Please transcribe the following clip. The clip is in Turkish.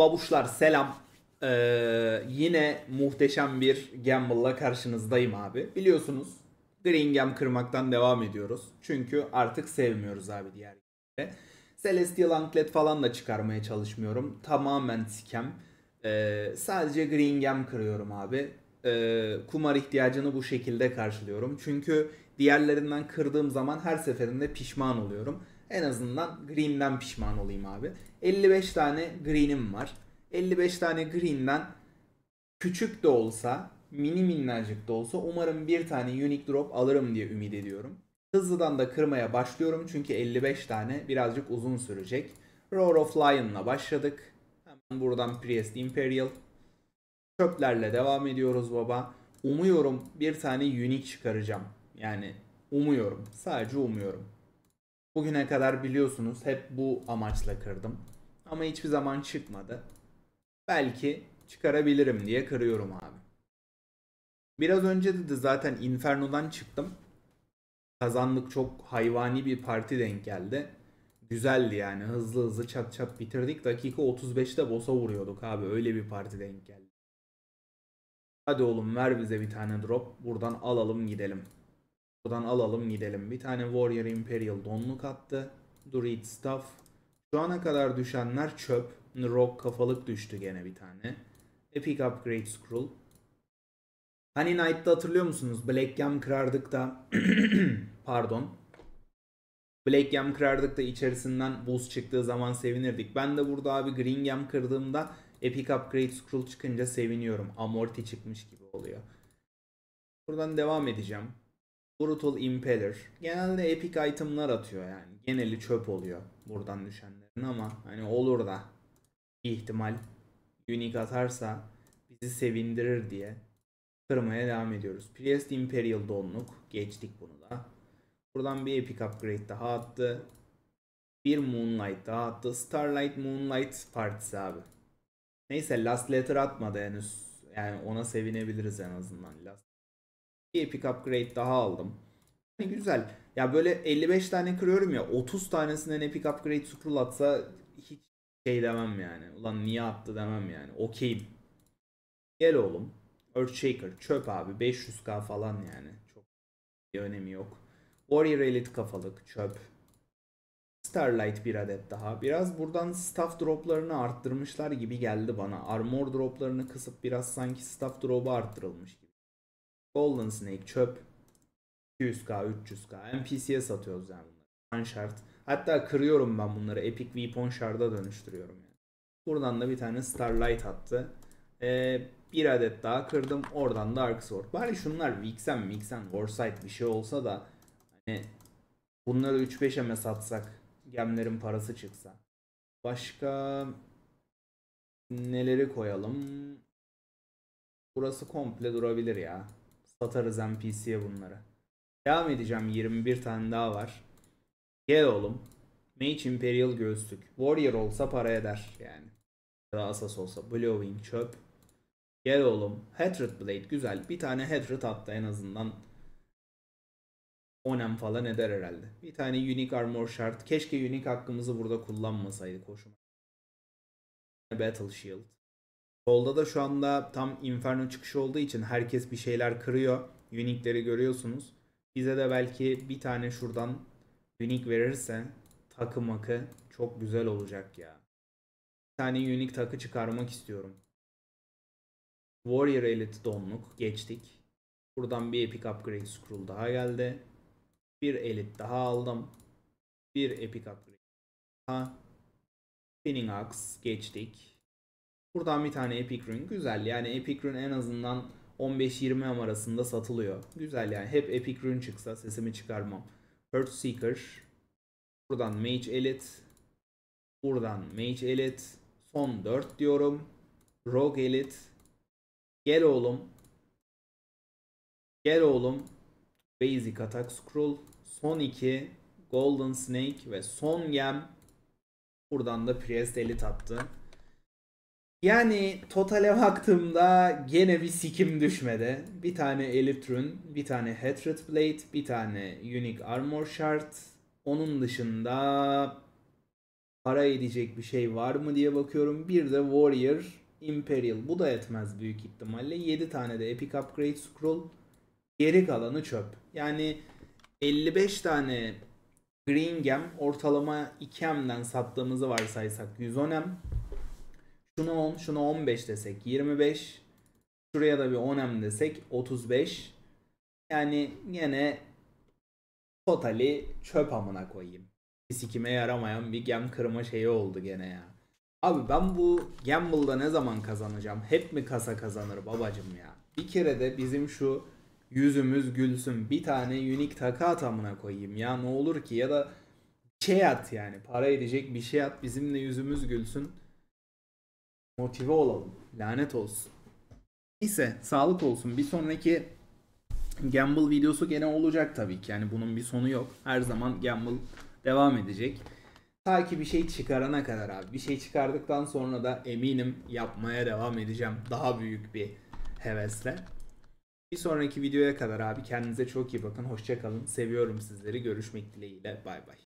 Babuşlar selam. Ee, yine muhteşem bir gamble'la karşınızdayım abi. Biliyorsunuz green gam kırmaktan devam ediyoruz. Çünkü artık sevmiyoruz abi diğer yere. Celestial Anklet falan da çıkarmaya çalışmıyorum. Tamamen sikem. Ee, sadece green gam kırıyorum abi. Ee, kumar ihtiyacını bu şekilde karşılıyorum. Çünkü diğerlerinden kırdığım zaman her seferinde pişman oluyorum. En azından green'den pişman olayım abi. 55 tane green'im var. 55 tane green'den küçük de olsa, mini minnacık da olsa umarım bir tane unique drop alırım diye ümit ediyorum. Hızlıdan da kırmaya başlıyorum çünkü 55 tane birazcık uzun sürecek. Roar of Lion'la başladık. Hemen buradan Priest Imperial. Çöplerle devam ediyoruz baba. Umuyorum bir tane unique çıkaracağım. Yani umuyorum. Sadece umuyorum. Bugüne kadar biliyorsunuz hep bu amaçla kırdım. Ama hiçbir zaman çıkmadı. Belki çıkarabilirim diye kırıyorum abi. Biraz önce de, zaten Inferno'dan çıktım. Kazandık çok hayvani bir parti denk geldi. Güzeldi yani hızlı hızlı çat çat bitirdik. Dakika 35'te boss'a vuruyorduk abi öyle bir parti denk geldi. Hadi oğlum ver bize bir tane drop buradan alalım gidelim. Buradan alalım gidelim. Bir tane Warrior Imperial donluk attı. Druid Staff. Şu ana kadar düşenler çöp. Rock kafalık düştü gene bir tane. Epic Upgrade Scroll. Hani Knight'ta hatırlıyor musunuz? Black Gem kırardık da pardon. Black Gem kırardık da içerisinden buz çıktığı zaman sevinirdik. Ben de burada abi Green Gem kırdığımda Epic Upgrade Scroll çıkınca seviniyorum. Amorti çıkmış gibi oluyor. Buradan devam edeceğim. Brutal Impeller. Genelde epic itemlar atıyor yani. Geneli çöp oluyor buradan düşenlerin ama hani olur da ihtimal unique atarsa bizi sevindirir diye kırmaya devam ediyoruz. Priest Imperial Donluk. Geçtik bunu da. Buradan bir epic upgrade daha attı. Bir Moonlight daha attı. Starlight Moonlight partisi abi. Neyse Last Letter atmadı henüz. Yani ona sevinebiliriz en azından. Last bir epic upgrade daha aldım. Yani güzel. Ya böyle 55 tane kırıyorum ya 30 tanesinden epic upgrade scroll atsa hiç şey demem yani. Ulan niye attı demem yani. Okeyim. Gel oğlum. Earthshaker çöp abi 500k falan yani. Çok bir önemi yok. Warrior Elite kafalık çöp. Starlight bir adet daha. Biraz buradan staff droplarını arttırmışlar gibi geldi bana. Armor droplarını kısıp biraz sanki staff drop'u arttırılmış gibi. Golden Snake çöp. 200k, 300k. NPC'ye satıyoruz yani bunları. Pan şart. Hatta kırıyorum ben bunları. Epic Weapon Shard'a dönüştürüyorum yani. Buradan da bir tane Starlight attı. Ee, bir adet daha kırdım. Oradan da Ark Sword. Bari şunlar Vixen, Mixen, Warsight bir şey olsa da hani bunları 3 5 mi satsak? Gemlerin parası çıksa. Başka neleri koyalım? Burası komple durabilir ya. Satarız NPC'ye bunları. Devam edeceğim 21 tane daha var. Gel oğlum. Mage Imperial gözlük. Warrior olsa para eder yani. Ya da Asas olsa. Blowing çöp. Gel oğlum. Hatred Blade güzel. Bir tane Hatred attı en azından. Onem falan eder herhalde. Bir tane Unique Armor şart. Keşke Unique hakkımızı burada kullanmasaydık. Hoşuma. Battle Shield. Solda da şu anda tam Inferno çıkışı olduğu için herkes bir şeyler kırıyor. Unique'leri görüyorsunuz. Bize de belki bir tane şuradan unique verirse takı makı çok güzel olacak ya. Bir tane unique takı çıkarmak istiyorum. Warrior Elite donluk geçtik. Buradan bir epic upgrade scroll daha geldi. Bir elit daha aldım. Bir epic upgrade daha. Spinning Axe geçtik. Buradan bir tane Epic Rune güzel. Yani Epic Rune en azından 15-20 am arasında satılıyor. Güzel yani. Hep Epic Rune çıksa sesimi çıkarmam. Seeker, Buradan Mage Elite. Buradan Mage Elite. Son 4 diyorum. Rogue Elite. Gel oğlum. Gel oğlum. Basic Attack Scroll. Son 2. Golden Snake ve son gem. Buradan da Priest Elite attı. Yani totale baktığımda gene bir sikim düşmedi. Bir tane Elytron, bir tane Hatred Blade, bir tane Unique Armor Shard. Onun dışında para edecek bir şey var mı diye bakıyorum. Bir de Warrior, Imperial. Bu da yetmez büyük ihtimalle. 7 tane de Epic Upgrade Scroll. Geri kalanı çöp. Yani 55 tane Green Gem ortalama 2M'den sattığımızı varsaysak 110M. Şunu 10, şunu 15 desek 25. Şuraya da bir 10M desek 35. Yani yine totali çöp amına koyayım. Sikime yaramayan bir gem kırma şeyi oldu gene ya. Abi ben bu gamble'da ne zaman kazanacağım? Hep mi kasa kazanır babacım ya? Bir kere de bizim şu yüzümüz gülsün. Bir tane unique takı at amına koyayım ya ne olur ki ya da şey at yani para edecek bir şey at bizimle yüzümüz gülsün. Motive olalım. Lanet olsun. Neyse sağlık olsun. Bir sonraki gamble videosu gene olacak tabii ki. Yani bunun bir sonu yok. Her zaman gamble devam edecek. Ta ki bir şey çıkarana kadar abi. Bir şey çıkardıktan sonra da eminim yapmaya devam edeceğim. Daha büyük bir hevesle. Bir sonraki videoya kadar abi kendinize çok iyi bakın. Hoşçakalın. Seviyorum sizleri. Görüşmek dileğiyle. Bay bay.